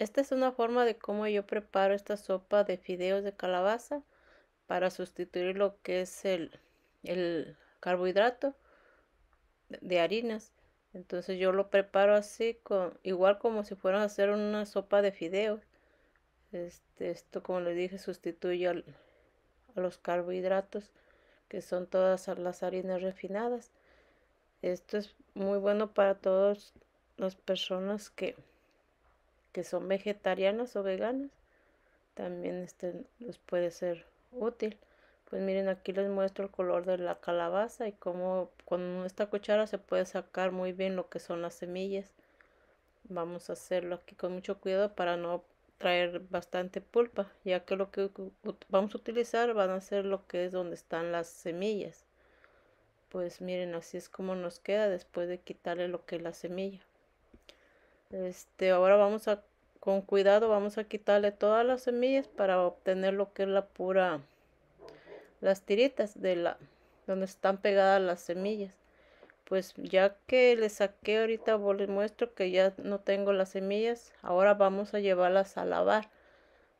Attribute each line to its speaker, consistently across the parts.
Speaker 1: Esta es una forma de cómo yo preparo esta sopa de fideos de calabaza para sustituir lo que es el, el carbohidrato de harinas. Entonces yo lo preparo así, con, igual como si fueran a hacer una sopa de fideos. Este, esto, como les dije, sustituye a los carbohidratos, que son todas las harinas refinadas. Esto es muy bueno para todas las personas que que son vegetarianas o veganas, también este les puede ser útil. Pues miren, aquí les muestro el color de la calabaza y cómo con esta cuchara se puede sacar muy bien lo que son las semillas. Vamos a hacerlo aquí con mucho cuidado para no traer bastante pulpa, ya que lo que vamos a utilizar van a ser lo que es donde están las semillas. Pues miren, así es como nos queda después de quitarle lo que es la semilla. Este, ahora vamos a, con cuidado, vamos a quitarle todas las semillas para obtener lo que es la pura, las tiritas de la, donde están pegadas las semillas. Pues ya que le saqué ahorita, les muestro que ya no tengo las semillas. Ahora vamos a llevarlas a lavar,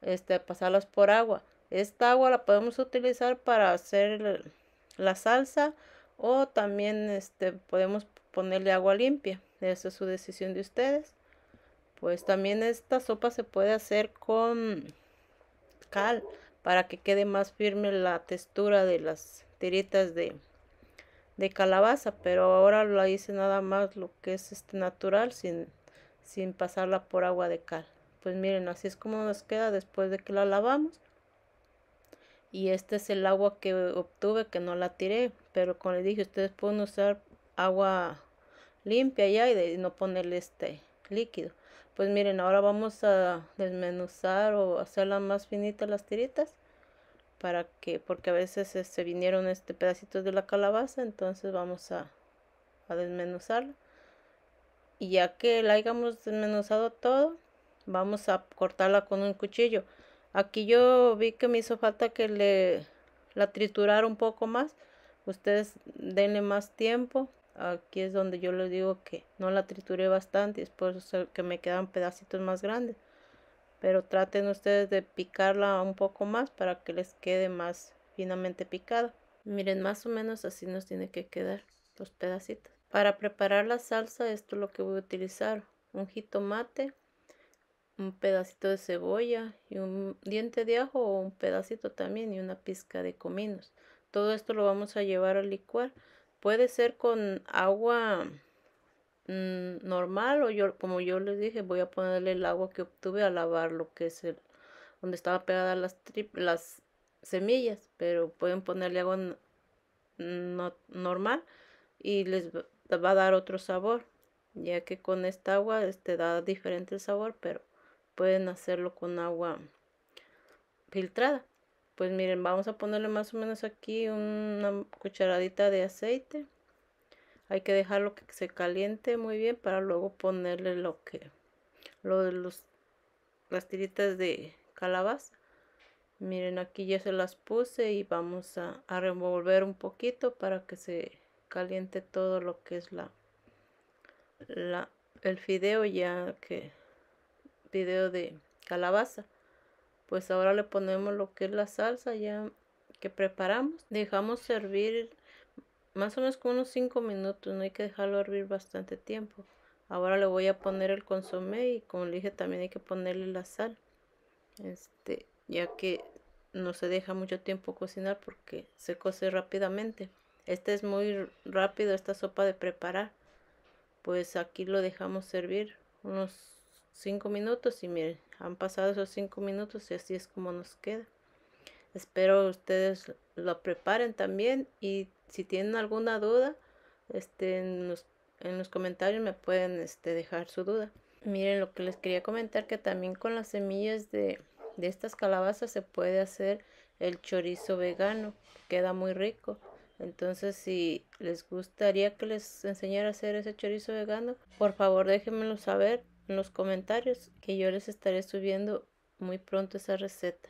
Speaker 1: este, a pasarlas por agua. Esta agua la podemos utilizar para hacer la salsa o también este, podemos ponerle agua limpia. Esa es su decisión de ustedes. Pues también esta sopa se puede hacer con cal para que quede más firme la textura de las tiritas de, de calabaza, pero ahora la hice nada más lo que es este natural sin, sin pasarla por agua de cal. Pues miren, así es como nos queda después de que la lavamos. Y este es el agua que obtuve, que no la tiré, pero como les dije, ustedes pueden usar agua limpia ya y no ponerle este líquido. Pues miren, ahora vamos a desmenuzar o hacerla más finita las tiritas para que, porque a veces se este, vinieron este pedacitos de la calabaza, entonces vamos a, a desmenuzarla. Y ya que la hayamos desmenuzado todo, vamos a cortarla con un cuchillo. Aquí yo vi que me hizo falta que le la triturara un poco más. Ustedes denle más tiempo Aquí es donde yo les digo que no la trituré bastante, es por eso que me quedan pedacitos más grandes. Pero traten ustedes de picarla un poco más para que les quede más finamente picada. Miren, más o menos así nos tiene que quedar los pedacitos. Para preparar la salsa, esto es lo que voy a utilizar. Un jitomate, un pedacito de cebolla y un diente de ajo o un pedacito también y una pizca de cominos. Todo esto lo vamos a llevar al licuar puede ser con agua mm, normal o yo, como yo les dije, voy a ponerle el agua que obtuve a lavar lo que es el, donde estaba pegada las, semillas, pero pueden ponerle agua normal y les va a dar otro sabor, ya que con esta agua este da diferente sabor, pero pueden hacerlo con agua filtrada pues miren vamos a ponerle más o menos aquí una cucharadita de aceite hay que dejarlo que se caliente muy bien para luego ponerle lo que lo de los las tiritas de calabaza miren aquí ya se las puse y vamos a, revolver un poquito para que se caliente todo lo que es la, la el fideo ya que fideo de calabaza pues ahora le ponemos lo que es la salsa ya que preparamos dejamos servir más o menos como unos 5 minutos no hay que dejarlo hervir bastante tiempo ahora le voy a poner el consomé y como le dije también hay que ponerle la sal este ya que no se deja mucho tiempo cocinar porque se cose rápidamente este es muy rápido esta sopa de preparar pues aquí lo dejamos servir unos 5 minutos y miren, han pasado esos cinco minutos y así es como nos queda. Espero ustedes lo preparen también y si tienen alguna duda, este, en, los, comentarios me pueden este, dejar su duda. Miren lo que les quería comentar que también con las semillas de, de estas calabazas se puede hacer el chorizo vegano, queda muy rico. Entonces, si les gustaría que les enseñara a hacer ese chorizo vegano, por favor déjenmelo saber en los comentarios que yo les estaré subiendo muy pronto esa receta.